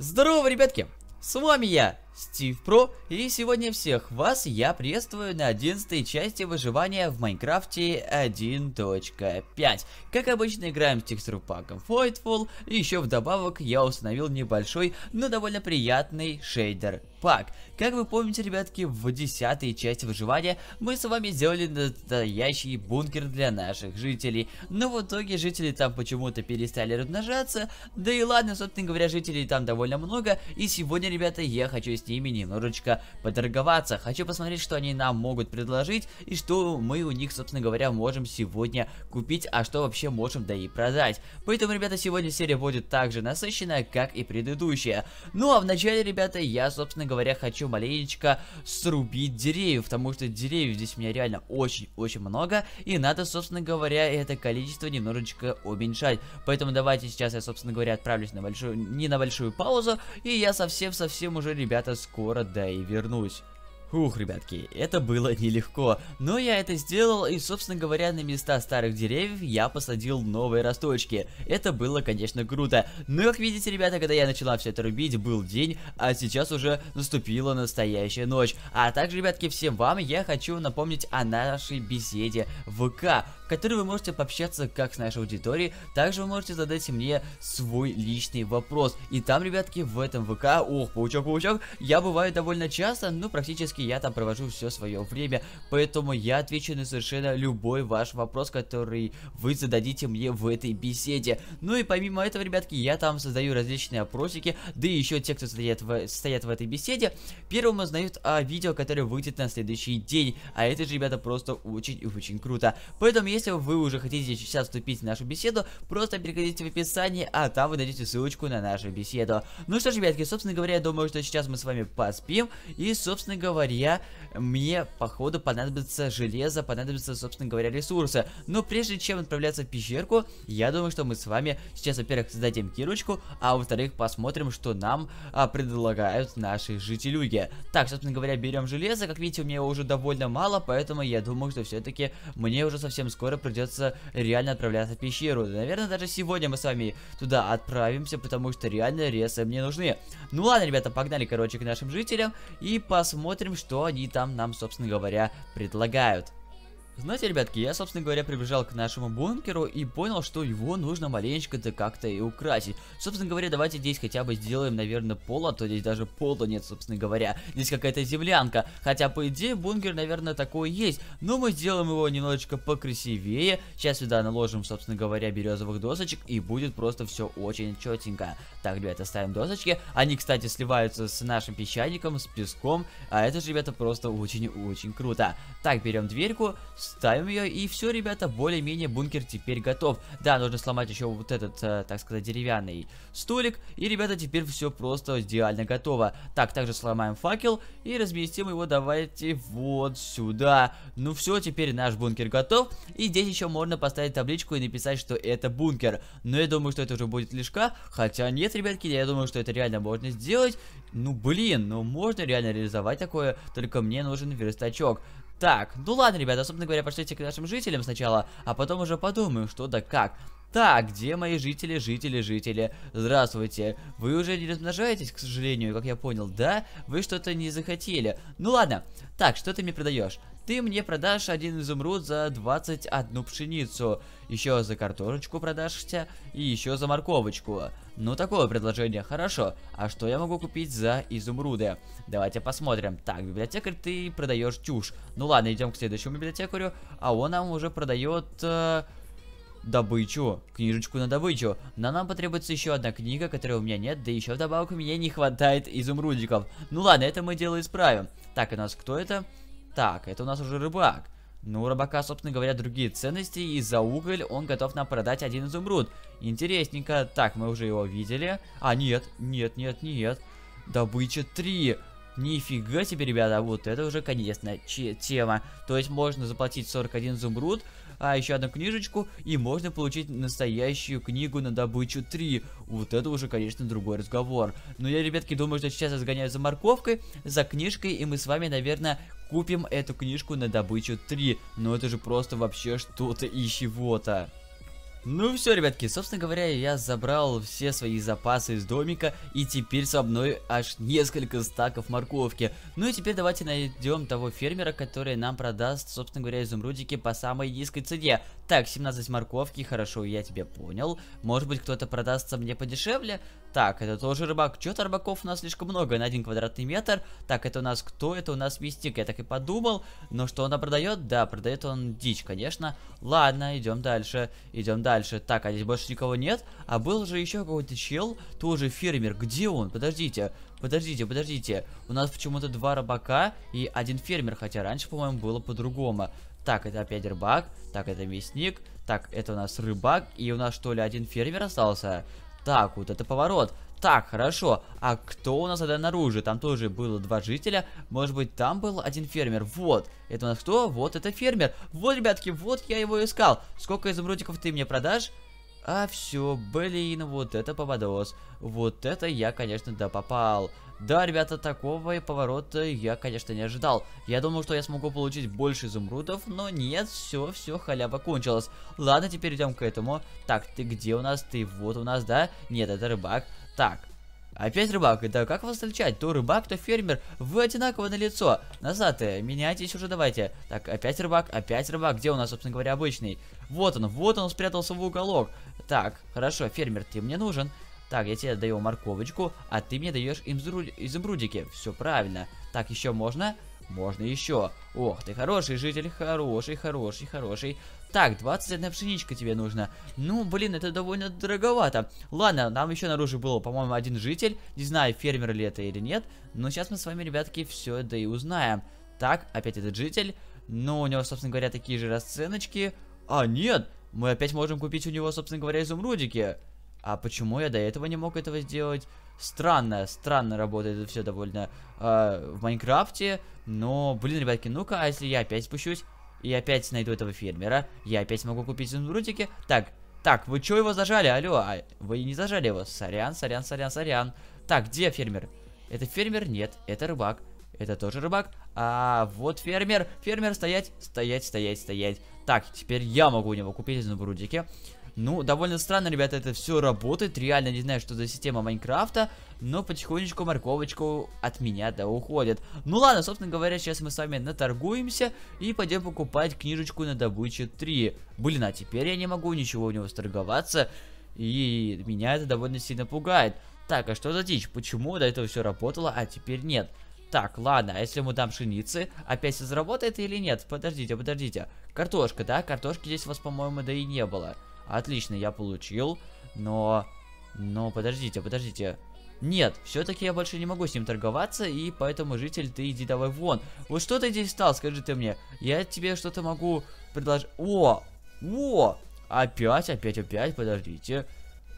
Здорово, ребятки! С вами я, Стив Про, и сегодня всех вас я приветствую на 11 части выживания в Майнкрафте 1.5. Как обычно, играем с паком Voidfall, и еще вдобавок я установил небольшой, но довольно приятный шейдер пак. Как вы помните, ребятки, в 10 части выживания мы с вами сделали настоящий бункер для наших жителей. Но в итоге жители там почему-то перестали размножаться, да и ладно, собственно говоря, жителей там довольно много, и сегодня, ребята, я хочу, если ними немножечко поторговаться. Хочу посмотреть, что они нам могут предложить и что мы у них, собственно говоря, можем сегодня купить, а что вообще можем да и продать. Поэтому, ребята, сегодня серия будет так же насыщенная, как и предыдущая. Ну а вначале, ребята, я, собственно говоря, хочу маленечко срубить деревьев, потому что деревьев здесь у меня реально очень-очень много, и надо, собственно говоря, это количество немножечко уменьшать. Поэтому давайте сейчас я, собственно говоря, отправлюсь на большую, не на большую паузу, и я совсем-совсем уже, ребята, ребята, скоро, да и вернусь. Ух, ребятки, это было нелегко, но я это сделал и, собственно говоря, на места старых деревьев я посадил новые росточки. Это было, конечно, круто, но как видите, ребята, когда я начала все это рубить, был день, а сейчас уже наступила настоящая ночь. А также, ребятки, всем вам я хочу напомнить о нашей беседе в ВК в которой вы можете пообщаться как с нашей аудиторией, также вы можете задать мне свой личный вопрос. И там, ребятки, в этом ВК, ох, паучок, паучок, я бываю довольно часто, ну, практически я там провожу все свое время, поэтому я отвечу на совершенно любой ваш вопрос, который вы зададите мне в этой беседе. Ну и помимо этого, ребятки, я там создаю различные опросики, да и еще те, кто стоят в, стоят в этой беседе, первым узнают о видео, которое выйдет на следующий день. А это же, ребята, просто очень и очень круто. Поэтому, если если вы уже хотите сейчас вступить в нашу беседу, просто переходите в описание, а там вы найдете ссылочку на нашу беседу. Ну что ж, ребятки, собственно говоря, я думаю, что сейчас мы с вами поспим. И, собственно говоря, мне, походу, понадобится железо, понадобится, собственно говоря, ресурсы. Но прежде чем отправляться в пещерку, я думаю, что мы с вами сейчас, во-первых, создадим кирочку, а во-вторых, посмотрим, что нам а, предлагают наши жителюги. Так, собственно говоря, берем железо. Как видите, у меня его уже довольно мало, поэтому я думаю, что все-таки мне уже совсем скоро скоро придется реально отправляться в пещеру. Наверное, даже сегодня мы с вами туда отправимся, потому что реально ресы мне нужны. Ну ладно, ребята, погнали, короче, к нашим жителям и посмотрим, что они там нам, собственно говоря, предлагают. Знаете, ребятки, я, собственно говоря, прибежал к нашему бункеру и понял, что его нужно маленечко-то как-то и украсить. Собственно говоря, давайте здесь хотя бы сделаем, наверное, пола, то здесь даже пола нет, собственно говоря. Здесь какая-то землянка, хотя, по идее, бункер, наверное, такой есть. Но мы сделаем его немножечко покрасивее. Сейчас сюда наложим, собственно говоря, березовых досочек, и будет просто все очень четенько. Так, ребята, ставим досочки. Они, кстати, сливаются с нашим песчаником, с песком, а это же, ребята, просто очень-очень круто. Так, берем дверьку, Ставим ее, и все, ребята, более-менее бункер теперь готов. Да, нужно сломать еще вот этот, э, так сказать, деревянный столик, и, ребята, теперь все просто идеально готово. Так, также сломаем факел и разместим его, давайте, вот сюда. Ну все, теперь наш бункер готов, и здесь еще можно поставить табличку и написать, что это бункер. Но я думаю, что это уже будет лишка, хотя нет, ребятки, я думаю, что это реально можно сделать. Ну, блин, ну можно реально реализовать такое, только мне нужен верстачок. Так, ну ладно, ребята, собственно говоря, пошлите к нашим жителям сначала, а потом уже подумаем, что да как. Так, где мои жители, жители, жители? Здравствуйте. Вы уже не размножаетесь, к сожалению, как я понял, да? Вы что-то не захотели. Ну ладно. Так, что ты мне продаешь? Ты мне продашь один изумруд за 21 пшеницу. Еще за картошечку продашься и еще за морковочку. Ну, такое предложение, хорошо. А что я могу купить за изумруды? Давайте посмотрим. Так, библиотекарь, ты продаешь тюш. Ну ладно, идем к следующему библиотекарю. А он нам уже продает... Э добычу, книжечку на добычу. Но нам потребуется еще одна книга, которой у меня нет, да еще вдобавок у меня не хватает изумрудиков. Ну ладно, это мы дело исправим. Так, у нас кто это? Так, это у нас уже рыбак. Ну, у рыбака, собственно говоря, другие ценности, и за уголь он готов нам продать один изумруд. Интересненько. Так, мы уже его видели. А, нет, нет, нет, нет. Добыча 3. Нифига себе, ребята, вот это уже, конечно, тема. То есть можно заплатить 41 зумруд, а еще одну книжечку, и можно получить настоящую книгу на добычу 3. Вот это уже, конечно, другой разговор. Но я, ребятки, думаю, что сейчас я сгоняю за морковкой, за книжкой, и мы с вами, наверное, купим эту книжку на добычу 3. Но это же просто вообще что-то и чего-то. Ну все, ребятки, собственно говоря, я забрал все свои запасы из домика, и теперь со мной аж несколько стаков морковки. Ну и теперь давайте найдем того фермера, который нам продаст, собственно говоря, изумрудики по самой низкой цене. Так, 17 морковки, хорошо, я тебя понял. Может быть, кто-то продастся мне подешевле? Так, это тоже рыбак. Чё-то рыбаков у нас слишком много на один квадратный метр. Так, это у нас кто? Это у нас мистик. Я так и подумал. Но что она продает? Да, продает он дичь, конечно. Ладно, идем дальше. Идем дальше дальше. Так, а здесь больше никого нет. А был же еще какой-то чел, тоже фермер. Где он? Подождите, подождите, подождите. У нас почему-то два рыбака и один фермер, хотя раньше, по-моему, было по-другому. Так, это опять рыбак, так, это мясник, так, это у нас рыбак, и у нас, что ли, один фермер остался? Так, вот это поворот. Так, хорошо. А кто у нас тогда наружу? Там тоже было два жителя. Может быть, там был один фермер. Вот. Это у нас кто? Вот это фермер. Вот, ребятки, вот я его искал. Сколько изумрудиков ты мне продашь? А все, блин, вот это поводос. Вот это я, конечно, да, попал. Да, ребята, такого поворота я, конечно, не ожидал. Я думал, что я смогу получить больше изумрудов, но нет, все, все, халява кончилась. Ладно, теперь идем к этому. Так, ты где у нас? Ты вот у нас, да? Нет, это рыбак. Так, Опять рыбак. да? как вас встречать, То рыбак, то фермер. Вы одинаково на лицо. Назад, э, меняйтесь уже давайте. Так, опять рыбак, опять рыбак. Где у нас, собственно говоря, обычный? Вот он, вот он спрятался в уголок. Так, хорошо, фермер, ты мне нужен. Так, я тебе даю морковочку, а ты мне даешь изумрудики. Все правильно. Так, еще можно? Можно еще. Ох, ты хороший житель, хороший, хороший, хороший. Так, 21 пшеничка тебе нужно. Ну, блин, это довольно дороговато. Ладно, нам еще наружу было, по-моему, один житель. Не знаю, фермер ли это или нет. Но сейчас мы с вами, ребятки, все это и узнаем. Так, опять этот житель. Ну, у него, собственно говоря, такие же расценочки. А, нет, мы опять можем купить у него, собственно говоря, изумрудики. А почему я до этого не мог этого сделать? Странно, странно работает это все довольно э, в Майнкрафте. Но, блин, ребятки, ну-ка, а если я опять спущусь? И опять найду этого фермера. Я опять могу купить изумрудики. Так, так, вы что его зажали? Алло, а вы не зажали его. Сорян, сорян, сорян, сорян. Так, где фермер? Это фермер? Нет, это рыбак. Это тоже рыбак. А вот фермер. Фермер, стоять, стоять, стоять, стоять. Так, теперь я могу у него купить изумрудики. Ну, довольно странно, ребята, это все работает. Реально не знаю, что за система Майнкрафта. Но потихонечку морковочку от меня, да, уходит. Ну ладно, собственно говоря, сейчас мы с вами наторгуемся. И пойдем покупать книжечку на добыче 3. Блин, а теперь я не могу ничего у него сторговаться. И меня это довольно сильно пугает. Так, а что за дичь? Почему до этого все работало, а теперь нет? Так, ладно, а если ему дам пшеницы, опять все заработает или нет? Подождите, подождите. Картошка, да? Картошки здесь у вас, по-моему, да и не было. Отлично, я получил, но... Но подождите, подождите. Нет, все-таки я больше не могу с ним торговаться, и поэтому, житель, ты иди давай вон. Вот что ты здесь стал, скажи ты мне. Я тебе что-то могу предложить... О! О! Опять, опять, опять, подождите.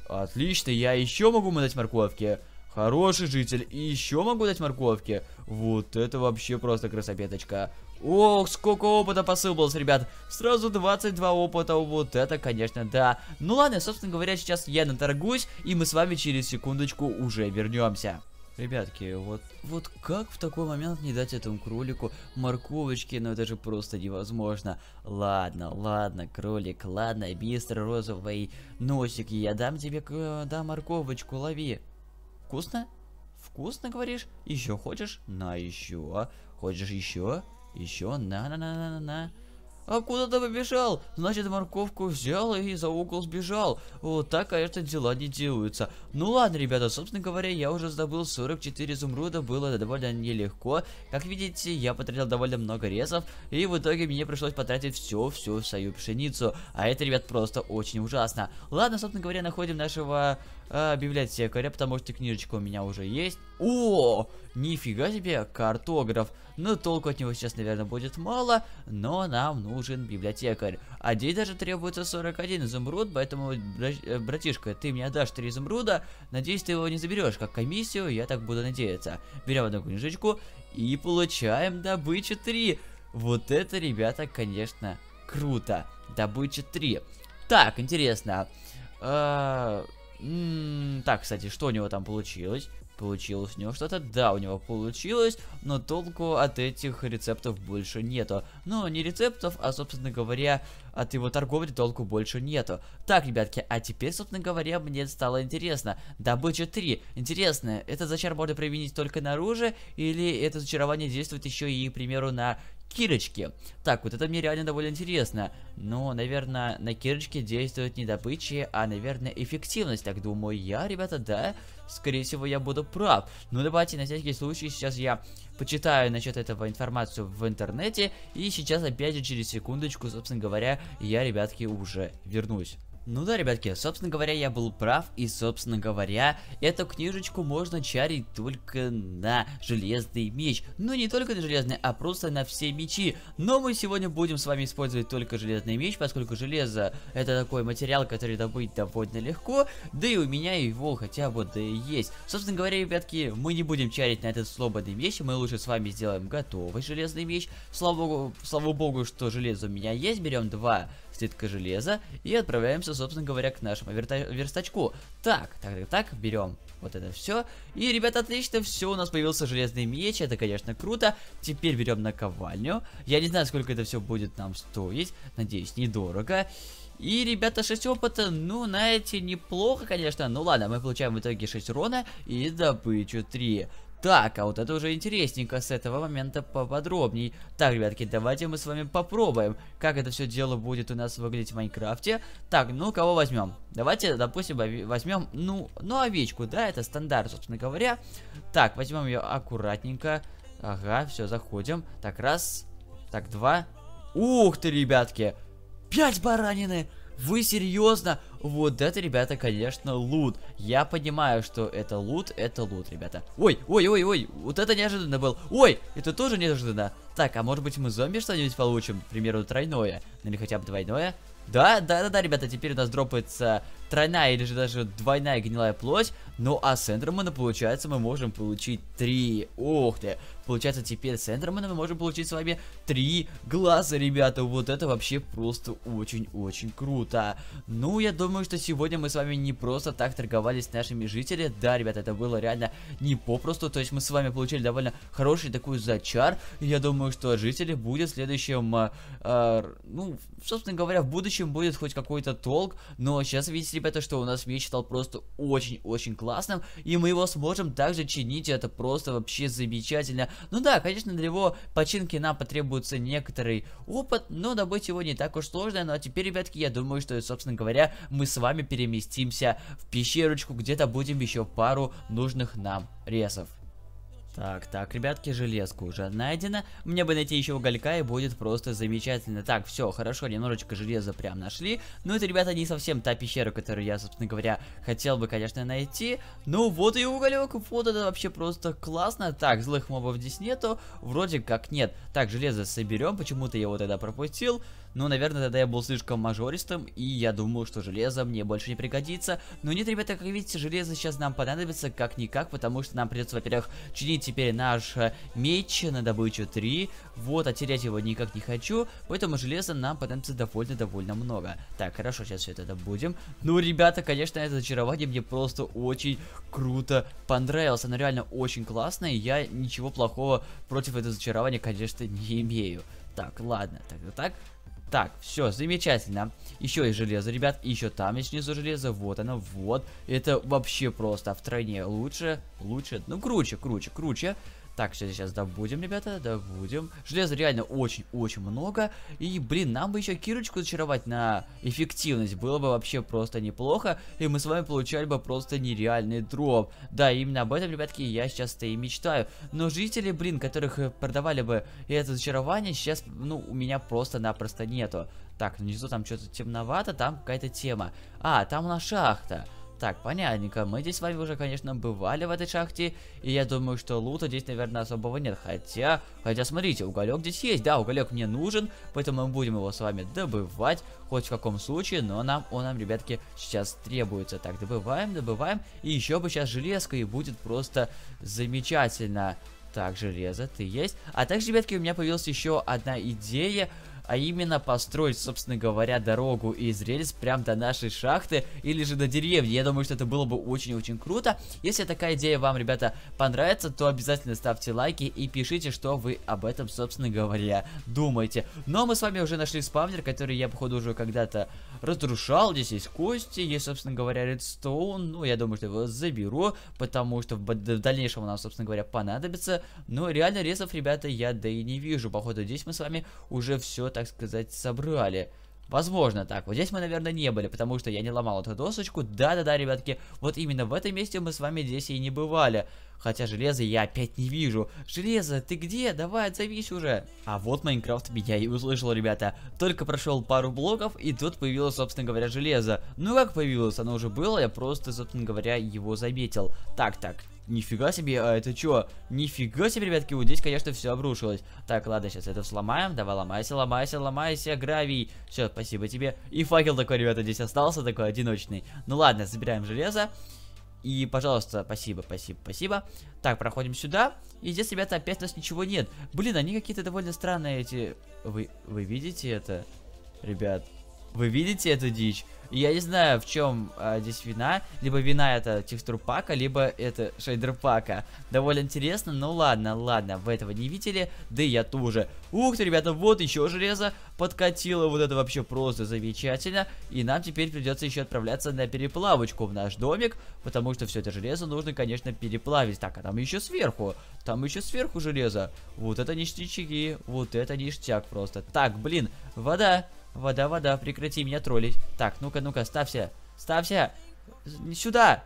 Отлично, я еще могу ему дать морковки. Хороший житель, и еще могу дать морковки. Вот это вообще просто красопеточка. Ох, сколько опыта посыпалось, ребят. Сразу 22 опыта, вот это, конечно, да. Ну ладно, собственно говоря, сейчас я наторгуюсь, и мы с вами через секундочку уже вернемся. Ребятки, вот, вот как в такой момент не дать этому кролику морковочки, но ну, это же просто невозможно. Ладно, ладно, кролик, ладно, мистер розовый носик, я дам тебе, да, морковочку, лови. Вкусно? Вкусно, говоришь? Еще хочешь? На еще. Хочешь еще? Еще на-на-на-на-на. А куда ты побежал? Значит, морковку взял и за угол сбежал. Вот так, конечно, а дела не делаются. Ну ладно, ребята, собственно говоря, я уже забыл 44 изумруда, было довольно нелегко. Как видите, я потратил довольно много резов, и в итоге мне пришлось потратить все всю свою пшеницу. А это, ребят, просто очень ужасно. Ладно, собственно говоря, находим нашего э, библиотекаря, потому что книжечка у меня уже есть. О, нифига себе, картограф. Ну, толку от него сейчас, наверное, будет мало, но нам нужен библиотекарь. А здесь даже требуется 41 изумруд, поэтому, э, братишка, ты мне отдашь 3 изумруда. Надеюсь, ты его не заберешь, как комиссию, я так буду надеяться. Берем одну книжечку и получаем добычу 3. Вот это, ребята, конечно, круто. Добыча 3. Так, интересно. Э М -м так, кстати, что у него там получилось? Получилось у него что-то? Да, у него получилось, но толку от этих рецептов больше нету. Ну, не рецептов, а, собственно говоря, от его торговли толку больше нету. Так, ребятки, а теперь, собственно говоря, мне стало интересно. Добыча 3. Интересно, это зачар можно применить только наружу, или это зачарование действует еще и, к примеру, на Кирочки. Так, вот это мне реально довольно интересно. Но, наверное, на Кирочке действует не добыча, а, наверное, эффективность. Так думаю я, ребята, да? Скорее всего, я буду прав. Ну, давайте, на всякий случай, сейчас я почитаю насчет этого информацию в интернете. И сейчас, опять же, через секундочку, собственно говоря, я, ребятки, уже вернусь. Ну да, ребятки, собственно говоря, я был прав, и, собственно говоря, эту книжечку можно чарить только на железный меч. Ну, не только на железный, а просто на все мечи. Но мы сегодня будем с вами использовать только железный меч, поскольку железо это такой материал, который добыть довольно легко, да и у меня его хотя бы да и есть. Собственно говоря, ребятки, мы не будем чарить на этот слободный меч, мы лучше с вами сделаем готовый железный меч. Слава богу, слава богу что железо у меня есть, берем два слитка железа и отправляемся, собственно говоря, к нашему верстачку. Так, так, так, так, берем вот это все. И, ребята, отлично, все, у нас появился железный меч, это, конечно, круто. Теперь берем наковальню. Я не знаю, сколько это все будет нам стоить, надеюсь, недорого. И, ребята, 6 опыта, ну, знаете, неплохо, конечно. Ну ладно, мы получаем в итоге 6 урона и добычу 3. Так, а вот это уже интересненько, с этого момента поподробней. Так, ребятки, давайте мы с вами попробуем, как это все дело будет у нас выглядеть в Майнкрафте. Так, ну, кого возьмем? Давайте, допустим, возьмем, ну, ну, овечку, да, это стандарт, собственно говоря. Так, возьмем ее аккуратненько. Ага, все, заходим. Так, раз, так, два. Ух ты, ребятки, пять баранины! Вы серьезно? Вот это, ребята, конечно, лут. Я понимаю, что это лут, это лут, ребята. Ой, ой, ой, ой, вот это неожиданно был. Ой, это тоже неожиданно. Так, а может быть мы зомби что-нибудь получим? К примеру, тройное. Ну или хотя бы двойное. Да, да, да, да, ребята, теперь у нас дропается тройная или же даже двойная гнилая плоть. Ну а с Эндермана, получается, мы можем получить три. Ух ты! Получается, теперь с Эндермана мы можем получить с вами три глаза, ребята. Вот это вообще просто очень-очень круто. Ну, я думаю, что сегодня мы с вами не просто так торговались с нашими жителями. Да, ребята, это было реально не попросту. То есть мы с вами получили довольно хороший такой зачар. Я думаю, что жители будет в следующем... Э, э, ну, собственно говоря, в будущем будущем будет хоть какой-то толк, но сейчас видите, ребята, что у нас меч стал просто очень-очень классным, и мы его сможем также чинить, это просто вообще замечательно. Ну да, конечно, для его починки нам потребуется некоторый опыт, но добыть его не так уж сложно, ну а теперь, ребятки, я думаю, что, собственно говоря, мы с вами переместимся в пещерочку, где-то будем еще пару нужных нам резов. Так, так, ребятки, железка уже найдена. Мне бы найти еще уголька и будет просто замечательно. Так, все, хорошо, немножечко железа прям нашли. Но ну, это, ребята, не совсем та пещера, которую я, собственно говоря, хотел бы, конечно, найти. Ну, вот и уголек, вот это вообще просто классно. Так, злых мобов здесь нету, вроде как нет. Так, железо соберем, почему-то я его тогда пропустил. Но, наверное, тогда я был слишком мажористым, и я думал, что железо мне больше не пригодится. Но нет, ребята, как видите, железо сейчас нам понадобится как-никак, потому что нам придется, во-первых, чинить теперь наш э, меч на добычу 3. Вот, а терять его никак не хочу, поэтому железа нам понадобится довольно-довольно много. Так, хорошо, сейчас все это добудем. Ну, ребята, конечно, это зачарование мне просто очень круто понравилось. Оно реально очень классное, и я ничего плохого против этого зачарования, конечно, не имею. Так, ладно, так, так, так, все, замечательно. Еще и железо, ребят. еще там есть внизу железо. Вот оно, вот. Это вообще просто в тройне лучше, лучше. Ну, круче, круче, круче. Так, все, сейчас добудем, ребята, добудем. Железа реально очень-очень много. И, блин, нам бы еще Кирочку зачаровать на эффективность. Было бы вообще просто неплохо. И мы с вами получали бы просто нереальный дроп. Да, именно об этом, ребятки, я сейчас-то и мечтаю. Но жители, блин, которых э, продавали бы это зачарование, сейчас, ну, у меня просто-напросто нету. Так, внизу там что-то темновато, там какая-то тема. А, там у нас шахта. Так, понятненько. Мы здесь с вами уже, конечно, бывали в этой шахте. И я думаю, что лута здесь, наверное, особого нет. Хотя, хотя, смотрите, уголек здесь есть. Да, уголек мне нужен, поэтому мы будем его с вами добывать. Хоть в каком случае, но нам, он нам, ребятки, сейчас требуется. Так, добываем, добываем. И еще бы сейчас железка, и будет просто замечательно. Так, железо, ты есть. А также, ребятки, у меня появилась еще одна идея а именно построить, собственно говоря, дорогу из рельс прям до нашей шахты или же до деревни. Я думаю, что это было бы очень-очень круто. Если такая идея вам, ребята, понравится, то обязательно ставьте лайки и пишите, что вы об этом, собственно говоря, думаете. Но ну, а мы с вами уже нашли спавнер, который я, походу, уже когда-то разрушал. Здесь есть кости, есть, собственно говоря, редстоун. Ну, я думаю, что его заберу, потому что в дальнейшем нам, собственно говоря, понадобится. Но реально резов, ребята, я да и не вижу. Походу, здесь мы с вами уже все так так сказать, собрали. Возможно так. Вот здесь мы, наверное, не были, потому что я не ломал эту досочку. Да-да-да, ребятки, вот именно в этом месте мы с вами здесь и не бывали. Хотя железо я опять не вижу. Железо, ты где? Давай, отзовись уже. А вот Майнкрафт меня и услышал, ребята. Только прошел пару блоков, и тут появилось, собственно говоря, железо. Ну как появилось? Оно уже было, я просто, собственно говоря, его заметил. Так, так, Нифига себе, а это чё? Нифига себе, ребятки, вот здесь, конечно, все обрушилось. Так, ладно, сейчас это сломаем. Давай, ломайся, ломайся, ломайся, гравий. Все, спасибо тебе. И факел такой, ребята, здесь остался, такой одиночный. Ну ладно, забираем железо. И, пожалуйста, спасибо, спасибо, спасибо. Так, проходим сюда. И здесь, ребята, опять у нас ничего нет. Блин, они какие-то довольно странные эти... Вы, вы видите это, ребят? Вы видите эту дичь? Я не знаю, в чем а, здесь вина. Либо вина это текстур пака, либо это шейдер пака. Довольно интересно, Ну ладно, ладно, вы этого не видели, да и я тоже. Ух ты, ребята, вот еще железо подкатило, вот это вообще просто замечательно. И нам теперь придется еще отправляться на переплавочку в наш домик, потому что все это железо нужно, конечно, переплавить. Так, а там еще сверху, там еще сверху железо. Вот это ништячки, вот это ништяк просто. Так, блин, вода Вода, вода, прекрати меня троллить. Так, ну-ка, ну-ка, ставься. Ставься! Сюда!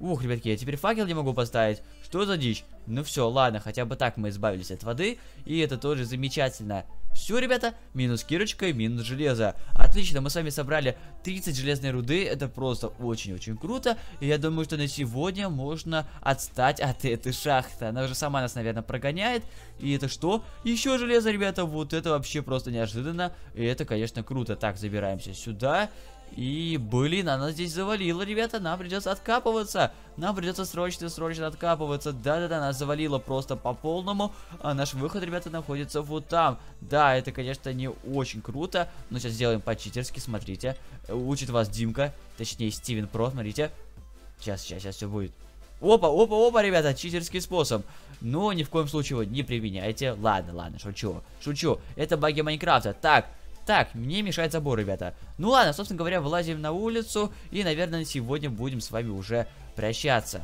Ух, ребятки, я теперь факел не могу поставить. Что за дичь? Ну все, ладно, хотя бы так мы избавились от воды, и это тоже замечательно. Все, ребята, минус кирочка и минус железо. Отлично, мы с вами собрали 30 железной руды, это просто очень-очень круто. И я думаю, что на сегодня можно отстать от этой шахты. Она уже сама нас, наверное, прогоняет. И это что? Еще железо, ребята, вот это вообще просто неожиданно. И это, конечно, круто. Так, забираемся сюда. И, блин, она здесь завалила, ребята, нам придется откапываться. Нам придется срочно-срочно откапываться. Да-да-да, она завалила просто по полному. А наш выход, ребята, находится вот там. Да, это, конечно, не очень круто. Но сейчас сделаем по-читерски, смотрите. Учит вас Димка, точнее Стивен Про, смотрите. Сейчас, сейчас, сейчас все будет. Опа, опа, опа, ребята, читерский способ. Но ни в коем случае его не применяйте. Ладно, ладно, шучу, шучу. Это баги Майнкрафта. Так, так, мне мешает забор, ребята. Ну ладно, собственно говоря, вылазим на улицу и, наверное, сегодня будем с вами уже прощаться.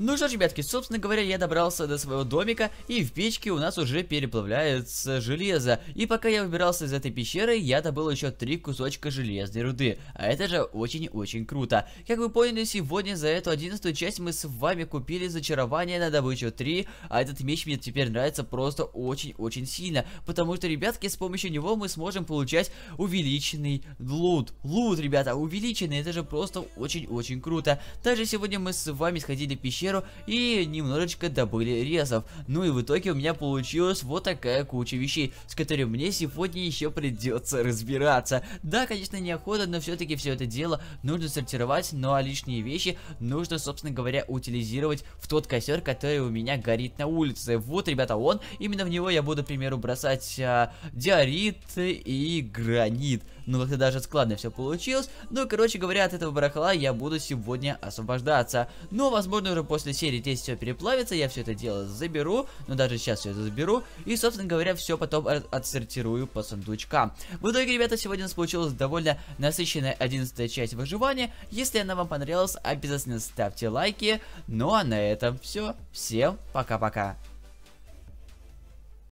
Ну что ж, ребятки, собственно говоря, я добрался до своего домика, и в печке у нас уже переплавляется железо. И пока я выбирался из этой пещеры, я добыл еще три кусочка железной руды. А это же очень-очень круто. Как вы поняли, сегодня за эту одиннадцатую часть мы с вами купили зачарование на добычу 3, а этот меч мне теперь нравится просто очень-очень сильно, потому что, ребятки, с помощью него мы сможем получать увеличенный лут. Лут, ребята, увеличенный, это же просто очень-очень круто. Также сегодня мы с вами сходили в пещеру, пещеру и немножечко добыли резов. Ну и в итоге у меня получилась вот такая куча вещей, с которыми мне сегодня еще придется разбираться. Да, конечно, неохота, но все-таки все это дело нужно сортировать, ну а лишние вещи нужно, собственно говоря, утилизировать в тот костер, который у меня горит на улице. Вот, ребята, он, именно в него я буду, к примеру, бросать а, диорит и гранит. Ну, как-то даже складно все получилось. Ну, короче говоря, от этого барахла я буду сегодня освобождаться. Но, возможно, уже после серии здесь все переплавится, я все это дело заберу. Но ну, даже сейчас все это заберу. И, собственно говоря, все потом отсортирую по сундучкам. В итоге, ребята, сегодня у нас получилась довольно насыщенная 11 часть выживания. Если она вам понравилась, обязательно ставьте лайки. Ну, а на этом все. Всем пока-пока.